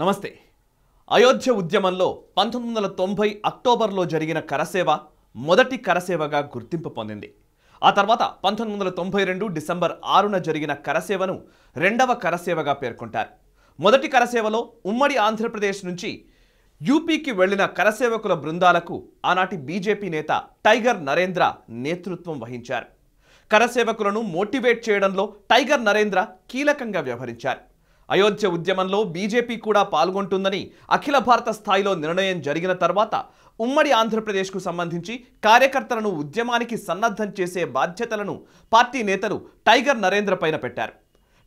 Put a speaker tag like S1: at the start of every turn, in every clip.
S1: నమస్తే అయోధ్య ఉద్యమంలో పంతొమ్మిది వందల తొంభై అక్టోబర్లో జరిగిన కరసేవ మొదటి కరసేవగా గుర్తింపు పొందింది ఆ తర్వాత పంతొమ్మిది వందల తొంభై రెండు డిసెంబర్ ఆరున జరిగిన కరసేవను రెండవ కరసేవగా పేర్కొంటారు మొదటి కరసేవలో ఉమ్మడి ఆంధ్రప్రదేశ్ నుంచి యూపీకి వెళ్లిన కరసేవకుల బృందాలకు ఆనాటి బీజేపీ నేత టైగర్ నరేంద్ర నేతృత్వం వహించారు కరసేవకులను మోటివేట్ చేయడంలో టైగర్ నరేంద్ర కీలకంగా వ్యవహరించారు అయోధ్య ఉద్యమంలో బీజేపీ కూడా పాల్గొంటుందని అఖిల భారత స్థాయిలో నిర్ణయం జరిగిన తర్వాత ఉమ్మడి ఆంధ్రప్రదేశ్కు సంబంధించి కార్యకర్తలను ఉద్యమానికి సన్నద్ధం చేసే బాధ్యతలను పార్టీ నేతలు టైగర్ నరేంద్ర పైన పెట్టారు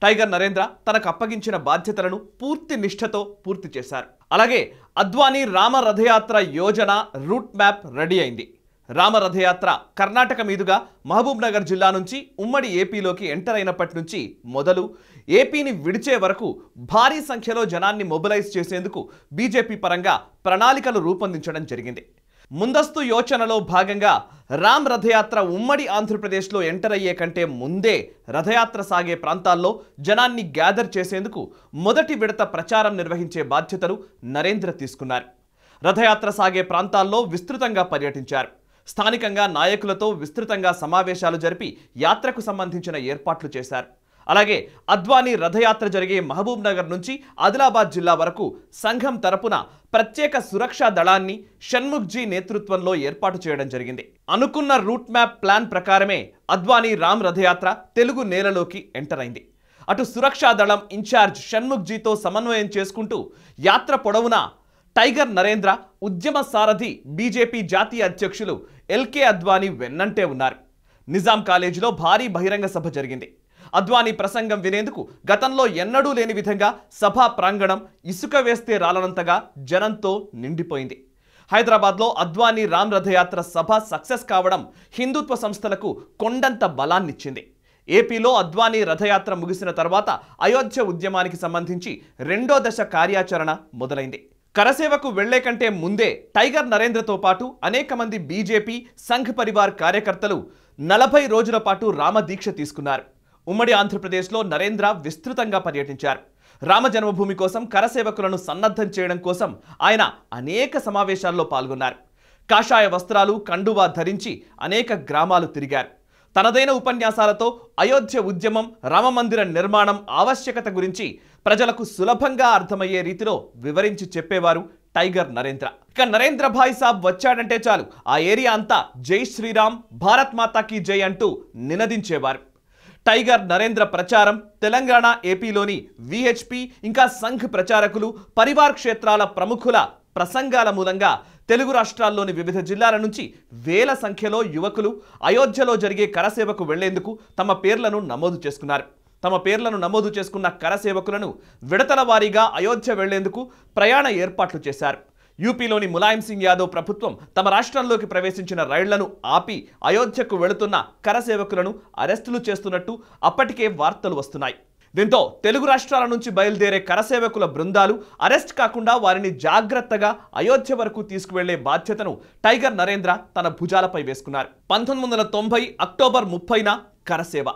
S1: టైగర్ నరేంద్ర తనకు అప్పగించిన బాధ్యతలను పూర్తి నిష్ఠతో పూర్తి చేశారు అలాగే అద్వానీ రామ రథయాత్ర యోజన రూట్ మ్యాప్ రెడీ అయింది రామరథయాత్ర కర్ణాటక మీదుగా మహబూబ్ నగర్ జిల్లా నుంచి ఉమ్మడి ఏపీలోకి ఎంటర్ అయినప్పటి నుంచి మొదలు ఏపీని విడిచే వరకు భారీ సంఖ్యలో జనాన్ని మొబిలైజ్ చేసేందుకు బీజేపీ పరంగా ప్రణాళికలు రూపొందించడం జరిగింది ముందస్తు యోచనలో భాగంగా రామ్ రథయాత్ర ఉమ్మడి ఆంధ్రప్రదేశ్లో ఎంటర్ అయ్యే కంటే ముందే రథయాత్ర సాగే ప్రాంతాల్లో జనాన్ని గ్యాదర్ చేసేందుకు మొదటి విడత ప్రచారం నిర్వహించే బాధ్యతలు నరేంద్ర తీసుకున్నారు రథయాత్ర సాగే ప్రాంతాల్లో విస్తృతంగా పర్యటించారు స్థానికంగా నాయకులతో విస్తృతంగా సమావేశాలు జరిపి యాత్రకు సంబంధించిన ఏర్పాట్లు చేశారు అలాగే అద్వానీ రథయాత్ర జరిగే మహబూబ్ నగర్ నుంచి ఆదిలాబాద్ జిల్లా వరకు సంఘం తరపున ప్రత్యేక సురక్షా దళాన్ని షణ్ముఖ్జీ నేతృత్వంలో ఏర్పాటు చేయడం జరిగింది అనుకున్న రూట్ మ్యాప్ ప్లాన్ ప్రకారమే అద్వానీ రామ్ రథయాత్ర తెలుగు నేలలోకి ఎంటర్ అయింది అటు సురక్షా దళం ఇన్ఛార్జ్ షణ్ముఖ్జీతో సమన్వయం చేసుకుంటూ యాత్ర పొడవునా టైగర్ నరేంద్ర ఉద్యమ సారథి బీజేపీ జాతీయ అధ్యక్షులు ఎల్కే అద్వానీ వెన్నంటే ఉన్నారు నిజాం కాలేజీలో భారీ బహిరంగ సభ జరిగింది అద్వానీ ప్రసంగం వినేందుకు గతంలో ఎన్నడూ లేని విధంగా సభా ప్రాంగణం ఇసుక వేస్తే రాలనంతగా జనంతో నిండిపోయింది హైదరాబాద్లో అద్వానీ రామ్ రథయాత్ర సభ సక్సెస్ కావడం హిందుత్వ సంస్థలకు కొండంత బలాన్నిచ్చింది ఏపీలో అద్వానీ రథయాత్ర ముగిసిన తర్వాత అయోధ్య ఉద్యమానికి సంబంధించి రెండో దశ కార్యాచరణ మొదలైంది కరసేవకు వెళ్లే కంటే ముందే టైగర్ నరేంద్రతో పాటు అనేక మంది బీజేపీ సంఘ్ పరివార్ కార్యకర్తలు నలభై రోజుల పాటు రామదీక్ష తీసుకున్నారు ఉమ్మడి ఆంధ్రప్రదేశ్లో నరేంద్ర విస్తృతంగా పర్యటించారు రామ జన్మభూమి కోసం కరసేవకులను సన్నద్ధం చేయడం కోసం ఆయన అనేక సమావేశాల్లో పాల్గొన్నారు కాషాయ వస్త్రాలు కండువా ధరించి అనేక గ్రామాలు తిరిగారు తనదైన ఉపన్యాసాలతో అయోధ్య ఉద్యమం రామమందిర నిర్మాణం ఆవశ్యకత గురించి ప్రజలకు సులభంగా అర్థమయ్యే రీతిలో వివరించి చెప్పేవారు టైగర్ నరేంద్ర ఇక నరేంద్ర భాయ్ సాబ్ వచ్చాడంటే చాలు ఆ ఏరియా అంతా జై శ్రీరామ్ భారత్ మాతాకి జై అంటూ నినదించేవారు టైగర్ నరేంద్ర ప్రచారం తెలంగాణ ఏపీలోని విహెచ్పి ఇంకా సంఘ్ ప్రచారకులు పరివార్ క్షేత్రాల ప్రముఖుల ప్రసంగాల మూలంగా తెలుగు రాష్ట్రాల్లోని వివిధ జిల్లాల నుంచి వేల సంఖ్యలో యువకులు అయోధ్యలో జరిగే కరసేవకు వెళ్లేందుకు తమ పేర్లను నమోదు చేసుకున్నారు తమ పేర్లను నమోదు చేసుకున్న కరసేవకులను విడతల వారీగా అయోధ్య వెళ్లేందుకు ప్రయాణ ఏర్పాట్లు చేశారు యూపీలోని ములాయం సింగ్ యాదవ్ ప్రభుత్వం తమ రాష్ట్రంలోకి ప్రవేశించిన రైళ్లను ఆపి అయోధ్యకు వెళుతున్న కరసేవకులను అరెస్టులు చేస్తున్నట్టు అప్పటికే వార్తలు వస్తున్నాయి దీంతో తెలుగు రాష్ట్రాల నుంచి బయలుదేరే కరసేవకుల బృందాలు అరెస్ట్ కాకుండా వారిని జాగ్రత్తగా అయోధ్య వరకు తీసుకువెళ్లే బాధ్యతను టైగర్ నరేంద్ర తన భుజాలపై వేసుకున్నారు పంతొమ్మిది వందల తొంభై అక్టోబర్ ముప్పైన కరసేవ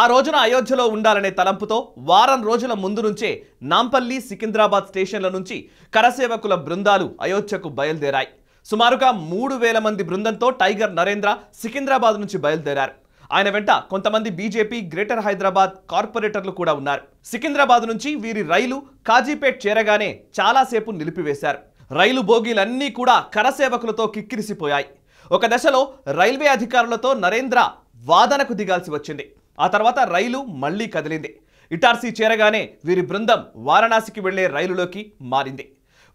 S1: ఆ రోజున అయోధ్యలో ఉండాలనే తలంపుతో వారం రోజుల ముందు నుంచే నాంపల్లి సికింద్రాబాద్ స్టేషన్ల నుంచి కరసేవకుల బృందాలు అయోధ్యకు బయలుదేరాయి సుమారుగా మూడు వేల మంది బృందంతో టైగర్ నరేంద్ర సికింద్రాబాద్ నుంచి బయలుదేరారు ఆయన వెంట కొంతమంది బీజేపీ గ్రేటర్ హైదరాబాద్ కార్పొరేటర్లు కూడా ఉన్నారు సికింద్రాబాద్ నుంచి వీరి రైలు కాజీపేట్ చేరగానే చాలాసేపు నిలిపివేశారు రైలు బోగీలన్నీ కూడా కరసేవకులతో కిక్కిరిసిపోయాయి ఒక దశలో రైల్వే అధికారులతో నరేంద్ర వాదనకు దిగాల్సి వచ్చింది ఆ తర్వాత రైలు మళ్లీ కదిలింది ఇటార్సీ చేరగానే వీరి బృందం వారణాసికి వెళ్లే రైలులోకి మారింది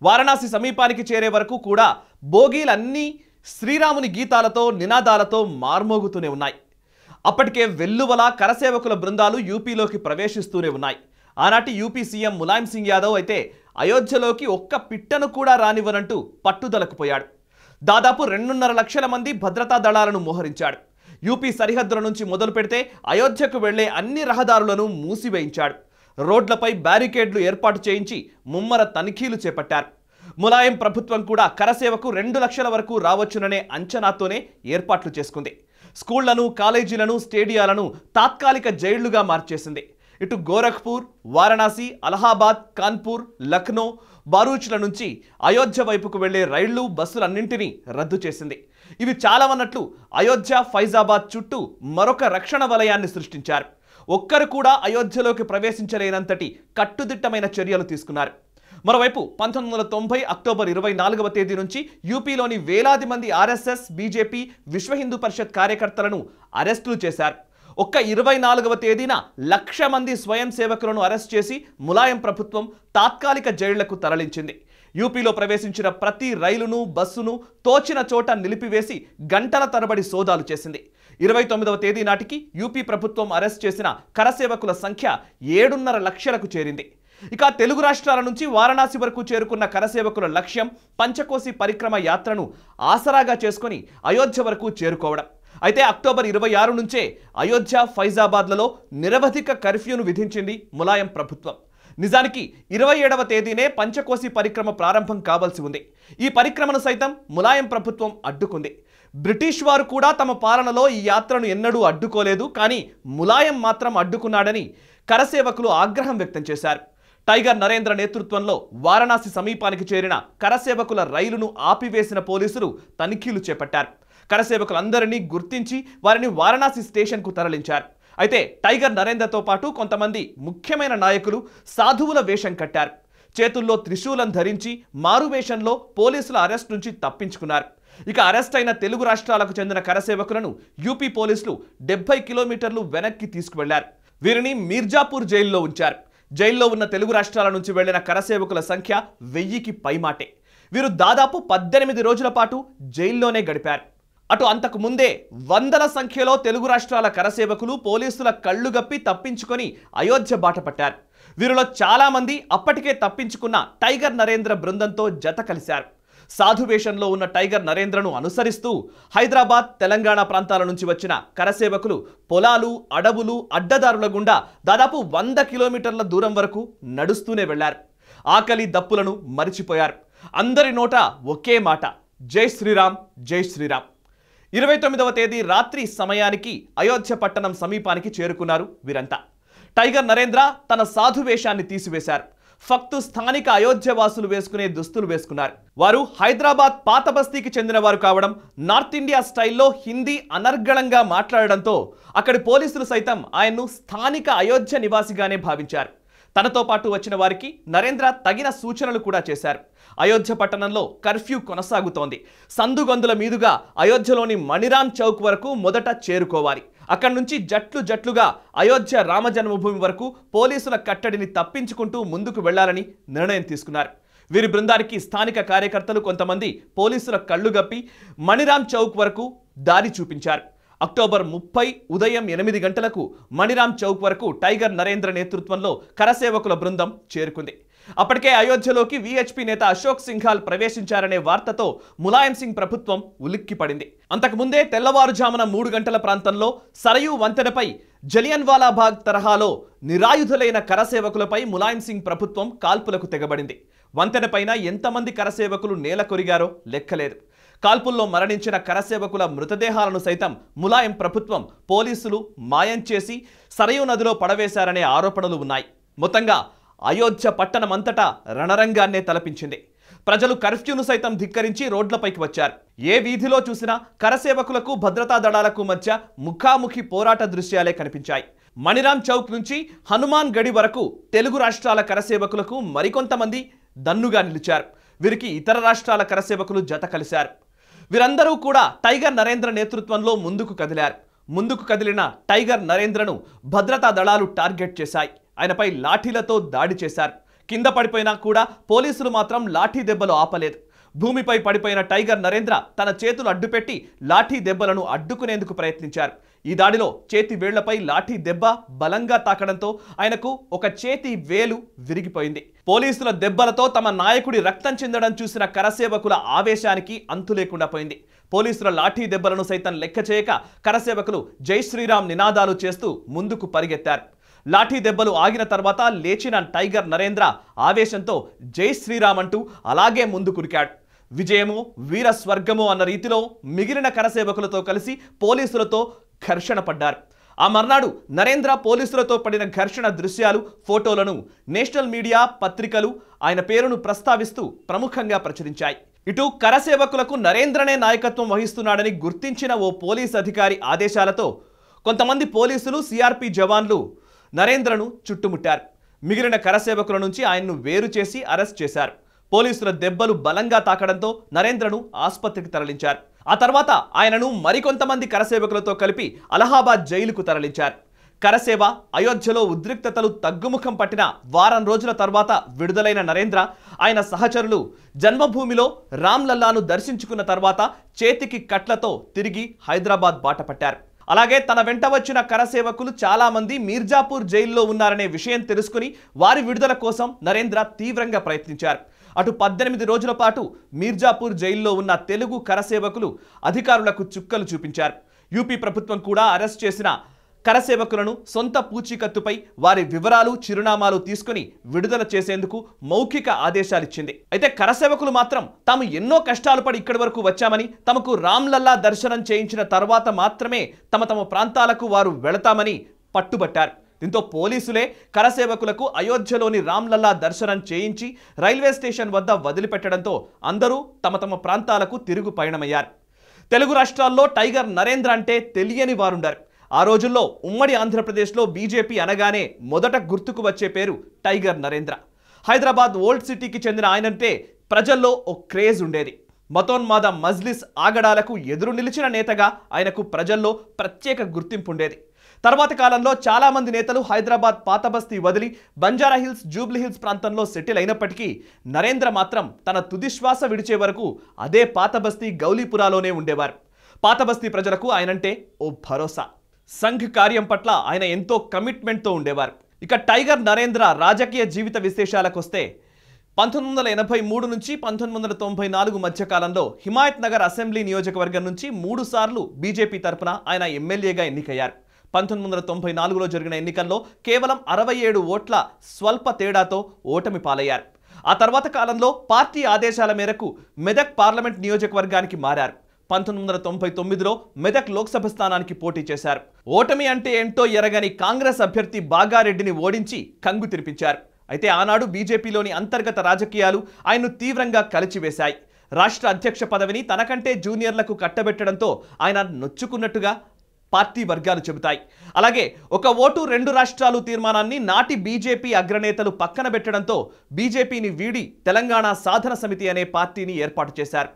S1: వారణాసి సమీపానికి చేరే వరకు కూడా బోగీలన్నీ శ్రీరాముని గీతాలతో నినాదాలతో మార్మోగుతూనే ఉన్నాయి అప్పటికే వెల్లువల కరసేవకుల బృందాలు యూపీలోకి ప్రవేశిస్తూనే ఉన్నాయి ఆనాటి యూపీ సీఎం ములాయం సింగ్ యాదవ్ అయితే అయోధ్యలోకి ఒక్క పిట్టను కూడా రానివ్వనంటూ పట్టుదలకు పోయాడు దాదాపు రెండున్నర లక్షల మంది భద్రతా దళాలను మోహరించాడు యూపీ సరిహద్దుల నుంచి మొదలు పెడితే అయోధ్యకు వెళ్లే అన్ని రహదారులను మూసివేయించాడు రోడ్లపై బ్యారికేడ్లు ఏర్పాటు చేయించి ముమ్మర తనిఖీలు చేపట్టారు ములాయం ప్రభుత్వం కూడా కరసేవకు రెండు లక్షల వరకు రావచ్చుననే అంచనాతోనే ఏర్పాట్లు చేసుకుంది స్కూళ్లను కాలేజీలను స్టేడియాలను తాత్కాలిక జైళ్లుగా మార్చేసింది ఇటు గోరఖ్పూర్ వారణాసి అలహాబాద్ కాన్పూర్ లక్నో బారూచ్ల నుంచి అయోధ్య వైపుకు వెళ్లే రైళ్లు బస్సులన్నింటినీ రద్దు చేసింది ఇవి చాలావన్నట్లు అయోధ్య ఫైజాబాద్ చుట్టూ మరొక రక్షణ వలయాన్ని సృష్టించారు ఒక్కరు కూడా అయోధ్యలోకి ప్రవేశించలేనంతటి కట్టుదిట్టమైన చర్యలు తీసుకున్నారు మరోవైపు పంతొమ్మిది వందల తొంభై అక్టోబర్ ఇరవై నాలుగవ తేదీ నుంచి యూపీలోని వేలాది మంది ఆర్ఎస్ఎస్ బీజేపీ విశ్వ హిందూ పరిషత్ కార్యకర్తలను అరెస్టులు చేశారు ఒక్క ఇరవై నాలుగవ తేదీన లక్ష మంది స్వయం సేవకులను అరెస్ట్ చేసి ములాయం ప్రభుత్వం తాత్కాలిక జైళ్లకు తరలించింది యూపీలో ప్రవేశించిన ప్రతి రైలును బస్సును తోచిన చోట నిలిపివేసి గంటల తరబడి సోదాలు చేసింది ఇరవై తొమ్మిదవ తేదీ నాటికి యూపీ ప్రభుత్వం అరెస్ట్ చేసిన కరసేవకుల సంఖ్య ఏడున్నర లక్షలకు చేరింది ఇక తెలుగు రాష్ట్రాల నుంచి వారణాసి వరకు చేరుకున్న కరసేవకుల లక్ష్యం పంచకోసి పరిక్రమ యాత్రను ఆసరాగా చేసుకుని అయోధ్య వరకు చేరుకోవడం అయితే అక్టోబర్ ఇరవై ఆరు నుంచే అయోధ్య ఫైజాబాద్లలో నిరవధిక కర్ఫ్యూను విధించింది ములాయం ప్రభుత్వం నిజానికి ఇరవై ఏడవ తేదీనే పంచకోసి పరిక్రమ ప్రారంభం కావాల్సి ఉంది ఈ పరిక్రమను సైతం ములాయం ప్రభుత్వం అడ్డుకుంది బ్రిటిష్ వారు కూడా తమ పాలనలో ఈ యాత్రను ఎన్నడూ అడ్డుకోలేదు కానీ ములాయం మాత్రం అడ్డుకున్నాడని కరసేవకులు ఆగ్రహం వ్యక్తం చేశారు టైగర్ నరేంద్ర నేతృత్వంలో వారణాసి సమీపానికి చేరిన కరసేవకుల రైలును ఆపివేసిన పోలీసులు తనిఖీలు చేపట్టారు కరసేవకులందరినీ గుర్తించి వారిని వారణాసి స్టేషన్కు తరలించారు అయితే టైగర్ నరేంద్రతో పాటు కొంతమంది ముఖ్యమైన నాయకులు సాధువుల వేషం కట్టారు చేతుల్లో త్రిశూలం ధరించి మారువేషంలో పోలీసుల అరెస్ట్ నుంచి తప్పించుకున్నారు ఇక అరెస్ట్ అయిన తెలుగు రాష్ట్రాలకు చెందిన కరసేవకులను యూపీ పోలీసులు డెబ్బై కిలోమీటర్లు వెనక్కి తీసుకువెళ్లారు వీరిని మీర్జాపూర్ జైల్లో ఉంచారు జైల్లో ఉన్న తెలుగు రాష్ట్రాల నుంచి వెళ్లిన కరసేవకుల సంఖ్య వెయ్యికి పైమాటే వీరు దాదాపు పద్దెనిమిది రోజుల పాటు జైల్లోనే గడిపారు అటు అంతకు ముందే వందల సంఖ్యలో తెలుగు రాష్ట్రాల కరసేవకులు పోలీసుల కళ్ళు గప్పి తప్పించుకొని అయోధ్య బాట పట్టారు వీరిలో చాలామంది అప్పటికే తప్పించుకున్న టైగర్ నరేంద్ర బృందంతో జత కలిశారు సాధువేషంలో ఉన్న టైగర్ నరేంద్రను అనుసరిస్తూ హైదరాబాద్ తెలంగాణ ప్రాంతాల నుంచి వచ్చిన కరసేవకులు పొలాలు అడవులు అడ్డదారుల గుండా దాదాపు వంద కిలోమీటర్ల దూరం వరకు నడుస్తూనే వెళ్లారు ఆకలి దప్పులను మరిచిపోయారు అందరి నోట ఒకే మాట జై శ్రీరామ్ జై శ్రీరామ్ ఇరవై తొమ్మిదవ తేదీ రాత్రి సమయానికి అయోధ్య పట్టణం సమీపానికి చేరుకున్నారు వీరంతా టైగర్ నరేంద్ర తన సాధువేషాన్ని తీసివేశారు ఫక్తు స్థానిక అయోధ్యవాసులు వేసుకునే దుస్తులు వేసుకున్నారు వారు హైదరాబాద్ పాత బస్తీకి చెందిన వారు కావడం నార్త్ ఇండియా స్టైల్లో హిందీ అనర్గళంగా మాట్లాడడంతో అక్కడి పోలీసులు సైతం ఆయన్ను స్థానిక అయోధ్య నివాసిగానే భావించారు తనతో పాటు వచ్చిన వారికి నరేంద్ర తగిన సూచనలు కూడా చేశారు అయోధ్య పట్టణంలో కర్ఫ్యూ కొనసాగుతోంది సందుగొందుల మీదుగా అయోధ్యలోని మణిరామ్ చౌక్ వరకు మొదట చేరుకోవాలి అక్కడి నుంచి జట్లు జట్లుగా అయోధ్య రామజన్మభూమి వరకు పోలీసుల కట్టడిని తప్పించుకుంటూ ముందుకు వెళ్లాలని నిర్ణయం తీసుకున్నారు వీరి బృందానికి స్థానిక కార్యకర్తలు కొంతమంది పోలీసుల కళ్ళు గప్పి మణిరామ్ చౌక్ వరకు దారి చూపించారు అక్టోబర్ ముప్పై ఉదయం ఎనిమిది గంటలకు మణిరామ్ చౌక్ వరకు టైగర్ నరేంద్ర నేతృత్వంలో కరసేవకుల బృందం చేరుకుంది అప్పటికే అయోధ్యలోకి విహెచ్పి నేత అశోక్ సింఘాల్ ప్రవేశించారనే వార్తతో ములాయం సింగ్ ప్రభుత్వం ఉలిక్కిపడింది అంతకుముందే తెల్లవారుజామున మూడు గంటల ప్రాంతంలో సరయూ వంతెనపై జలియన్వాలాబాగ్ తరహాలో నిరాయుధులైన కరసేవకులపై ములాయం సింగ్ ప్రభుత్వం కాల్పులకు తెగబడింది వంతెనపైన ఎంతమంది కరసేవకులు నేల కొరిగారో లెక్కలేదు కాల్పుల్లో మరణించిన కరసేవకుల మృతదేహాలను సైతం ములాయం ప్రభుత్వం పోలీసులు మాయం చేసి సరయు నదిలో పడవేశారనే ఆరోపణలు ఉన్నాయి మొత్తంగా అయోధ్య పట్టణమంతటా రణరంగాన్నే తలపించింది ప్రజలు కర్ఫ్యూను సైతం ధిక్కరించి రోడ్లపైకి వచ్చారు ఏ వీధిలో చూసినా కరసేవకులకు భద్రతా దళాలకు మధ్య ముఖాముఖి పోరాట దృశ్యాలే కనిపించాయి మణిరామ్ చౌక్ నుంచి హనుమాన్ గడి వరకు తెలుగు రాష్ట్రాల కరసేవకులకు మరికొంతమంది దన్నుగా నిలిచారు వీరికి ఇతర రాష్ట్రాల కరసేవకులు జత కలిశారు వీరందరూ కూడా టైగర్ నరేంద్ర నేతృత్వంలో ముందుకు కదిలారు ముందుకు కదిలిన టైగర్ నరేంద్రను భద్రతా దళాలు టార్గెట్ చేశాయి ఆయనపై లాఠీలతో దాడి చేశారు కింద పడిపోయినా కూడా పోలీసులు మాత్రం లాఠీ దెబ్బలు ఆపలేదు భూమిపై పడిపోయిన టైగర్ నరేంద్ర తన చేతులు అడ్డుపెట్టి లాఠీ దెబ్బలను అడ్డుకునేందుకు ప్రయత్నించారు ఈ దాడిలో చేతి వేళ్లపై లాఠీ దెబ్బ బలంగా తాకడంతో ఆయనకు ఒక చేతి వేలు విరిగిపోయింది పోలీసుల దెబ్బలతో తమ నాయకుడి రక్తం చెందడం చూసిన కరసేవకుల ఆవేశానికి అంతు లేకుండా పోయింది పోలీసుల లాఠీ దెబ్బలను సైతం లెక్క చేయక కరసేవకులు జై శ్రీరామ్ నినాదాలు చేస్తూ ముందుకు పరిగెత్తారు లాఠీ దెబ్బలు ఆగిన తర్వాత లేచిన టైగర్ నరేంద్ర ఆవేశంతో జై శ్రీరామ్ అంటూ అలాగే ముందుకురికాడు విజయము స్వర్గము అన్న రీతిలో మిగిలిన కరసేవకులతో కలిసి పోలీసులతో ఘర్షణ పడ్డారు ఆ మర్నాడు నరేంద్ర పోలీసులతో పడిన ఘర్షణ దృశ్యాలు ఫోటోలను నేషనల్ మీడియా పత్రికలు ఆయన పేరును ప్రస్తావిస్తూ ప్రముఖంగా ప్రచురించాయి ఇటు కరసేవకులకు నరేంద్రనే నాయకత్వం వహిస్తున్నాడని గుర్తించిన ఓ పోలీస్ అధికారి ఆదేశాలతో కొంతమంది పోలీసులు సిఆర్పి జవాన్లు నరేంద్రను చుట్టుముట్టారు మిగిలిన కరసేవకుల నుంచి ఆయన్ను వేరు చేసి అరెస్ట్ చేశారు పోలీసుల దెబ్బలు బలంగా తాకడంతో నరేంద్రను ఆసుపత్రికి తరలించారు ఆ తర్వాత ఆయనను మరికొంతమంది కరసేవకులతో కలిపి అలహాబాద్ జైలుకు తరలించారు కరసేవ అయోధ్యలో ఉద్రిక్తతలు తగ్గుముఖం పట్టిన వారం రోజుల తర్వాత విడుదలైన నరేంద్ర ఆయన సహచరులు జన్మభూమిలో రామ్లల్లాను దర్శించుకున్న తర్వాత చేతికి కట్లతో తిరిగి హైదరాబాద్ బాట పట్టారు అలాగే తన వెంట వచ్చిన కరసేవకులు చాలామంది మీర్జాపూర్ జైల్లో ఉన్నారనే విషయం తెలుసుకుని వారి విడుదల కోసం నరేంద్ర తీవ్రంగా ప్రయత్నించారు అటు పద్దెనిమిది రోజుల పాటు మీర్జాపూర్ జైల్లో ఉన్న తెలుగు కరసేవకులు అధికారులకు చుక్కలు చూపించారు యూపీ ప్రభుత్వం కూడా అరెస్ట్ చేసిన కరసేవకులను సొంత పూచీకత్తుపై వారి వివరాలు చిరునామాలు తీసుకుని విడుదల చేసేందుకు మౌఖిక ఆదేశాలిచ్చింది అయితే కరసేవకులు మాత్రం తాము ఎన్నో కష్టాలు పడి ఇక్కడి వరకు వచ్చామని తమకు రామ్లల్లా దర్శనం చేయించిన తర్వాత మాత్రమే తమ తమ ప్రాంతాలకు వారు వెళతామని పట్టుబట్టారు దీంతో పోలీసులే కరసేవకులకు అయోధ్యలోని రామ్లల్లా దర్శనం చేయించి రైల్వే స్టేషన్ వద్ద వదిలిపెట్టడంతో అందరూ తమ తమ ప్రాంతాలకు తిరుగు పయనమయ్యారు తెలుగు రాష్ట్రాల్లో టైగర్ నరేంద్ర అంటే తెలియని వారుండారు ఆ రోజుల్లో ఉమ్మడి ఆంధ్రప్రదేశ్లో బీజేపీ అనగానే మొదట గుర్తుకు వచ్చే పేరు టైగర్ నరేంద్ర హైదరాబాద్ ఓల్డ్ సిటీకి చెందిన ఆయనంటే ప్రజల్లో ఓ క్రేజ్ ఉండేది మతోన్మాద మజ్లిస్ ఆగడాలకు ఎదురు నిలిచిన నేతగా ఆయనకు ప్రజల్లో ప్రత్యేక గుర్తింపు ఉండేది తర్వాత కాలంలో చాలామంది నేతలు హైదరాబాద్ పాతబస్తీ వదిలి బంజారాహిల్స్ జూబ్లీహిల్స్ ప్రాంతంలో సెటిల్ అయినప్పటికీ నరేంద్ర మాత్రం తన తుదిశ్వాస విడిచే వరకు అదే పాతబస్తీ గౌలీపురాలోనే ఉండేవారు పాతబస్తీ ప్రజలకు ఆయనంటే ఓ భరోసా సంఘ్ కార్యం పట్ల ఆయన ఎంతో కమిట్మెంట్తో ఉండేవారు ఇక టైగర్ నరేంద్ర రాజకీయ జీవిత విశేషాలకొస్తే పంతొమ్మిది వందల ఎనభై మూడు నుంచి పంతొమ్మిది వందల తొంభై నాలుగు మధ్యకాలంలో హిమాయత్ నగర్ అసెంబ్లీ నియోజకవర్గం నుంచి మూడుసార్లు బీజేపీ తరఫున ఆయన ఎమ్మెల్యేగా ఎన్నికయ్యారు పంతొమ్మిది వందల తొంభై నాలుగులో జరిగిన ఎన్నికల్లో కేవలం అరవై ఏడు ఓట్ల స్వల్ప తేడాతో ఓటమి పాలయ్యారు ఆ తర్వాత కాలంలో పార్టీ ఆదేశాల మేరకు మెదక్ పార్లమెంట్ నియోజకవర్గానికి మారారు పంతొమ్మిది వందల తొంభై తొమ్మిదిలో మెదక్ లోక్సభ స్థానానికి పోటీ చేశారు ఓటమి అంటే ఏంటో ఎరగని కాంగ్రెస్ అభ్యర్థి బాగారెడ్డిని ఓడించి కంగు తిరిపించారు అయితే ఆనాడు బీజేపీలోని అంతర్గత రాజకీయాలు ఆయన్ను తీవ్రంగా కలిచివేశాయి రాష్ట్ర అధ్యక్ష పదవిని తనకంటే జూనియర్లకు కట్టబెట్టడంతో ఆయన నొచ్చుకున్నట్టుగా పార్టీ వర్గాలు చెబుతాయి అలాగే ఒక ఓటు రెండు రాష్ట్రాలు తీర్మానాన్ని నాటి బీజేపీ అగ్రనేతలు పక్కన పెట్టడంతో బీజేపీని వీడి తెలంగాణ సాధన సమితి అనే పార్టీని ఏర్పాటు చేశారు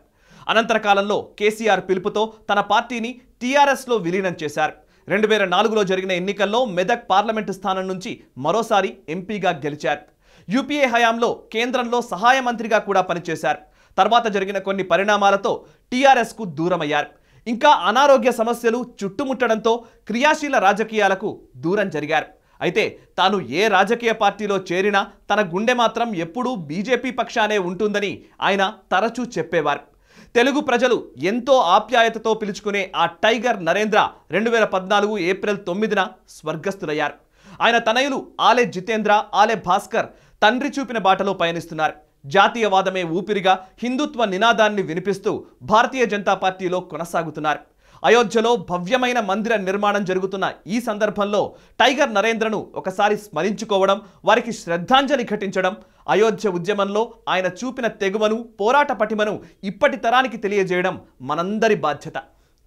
S1: అనంతర కాలంలో కేసీఆర్ పిలుపుతో తన పార్టీని టీఆర్ఎస్లో విలీనం చేశారు రెండు వేల నాలుగులో జరిగిన ఎన్నికల్లో మెదక్ పార్లమెంటు స్థానం నుంచి మరోసారి ఎంపీగా గెలిచారు యూపీఏ హయాంలో కేంద్రంలో సహాయ మంత్రిగా కూడా పనిచేశారు తర్వాత జరిగిన కొన్ని పరిణామాలతో టీఆర్ఎస్కు దూరమయ్యారు ఇంకా అనారోగ్య సమస్యలు చుట్టుముట్టడంతో క్రియాశీల రాజకీయాలకు దూరం జరిగారు అయితే తాను ఏ రాజకీయ పార్టీలో చేరినా తన గుండె మాత్రం ఎప్పుడూ బీజేపీ పక్షానే ఉంటుందని ఆయన తరచూ చెప్పేవారు తెలుగు ప్రజలు ఎంతో ఆప్యాయతతో పిలుచుకునే ఆ టైగర్ నరేంద్ర రెండు వేల పద్నాలుగు ఏప్రిల్ తొమ్మిదిన స్వర్గస్థులయ్యారు ఆయన తనయులు ఆలే జితేంద్ర ఆలే భాస్కర్ తండ్రి చూపిన బాటలో పయనిస్తున్నారు జాతీయవాదమే ఊపిరిగా హిందుత్వ నినాదాన్ని వినిపిస్తూ భారతీయ జనతా పార్టీలో కొనసాగుతున్నారు అయోధ్యలో భవ్యమైన మందిర నిర్మాణం జరుగుతున్న ఈ సందర్భంలో టైగర్ నరేంద్రను ఒకసారి స్మరించుకోవడం వారికి శ్రద్ధాంజలి ఘటించడం అయోధ్య ఉద్యమంలో ఆయన చూపిన తెగువను పోరాట పటిమను ఇప్పటి తరానికి తెలియజేయడం మనందరి బాధ్యత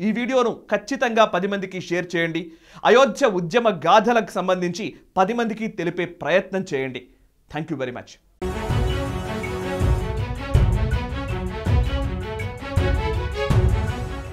S1: ఈ వీడియోను ఖచ్చితంగా పది మందికి షేర్ చేయండి అయోధ్య ఉద్యమ గాథలకు సంబంధించి పది మందికి తెలిపే ప్రయత్నం చేయండి థ్యాంక్ యూ వెరీ మచ్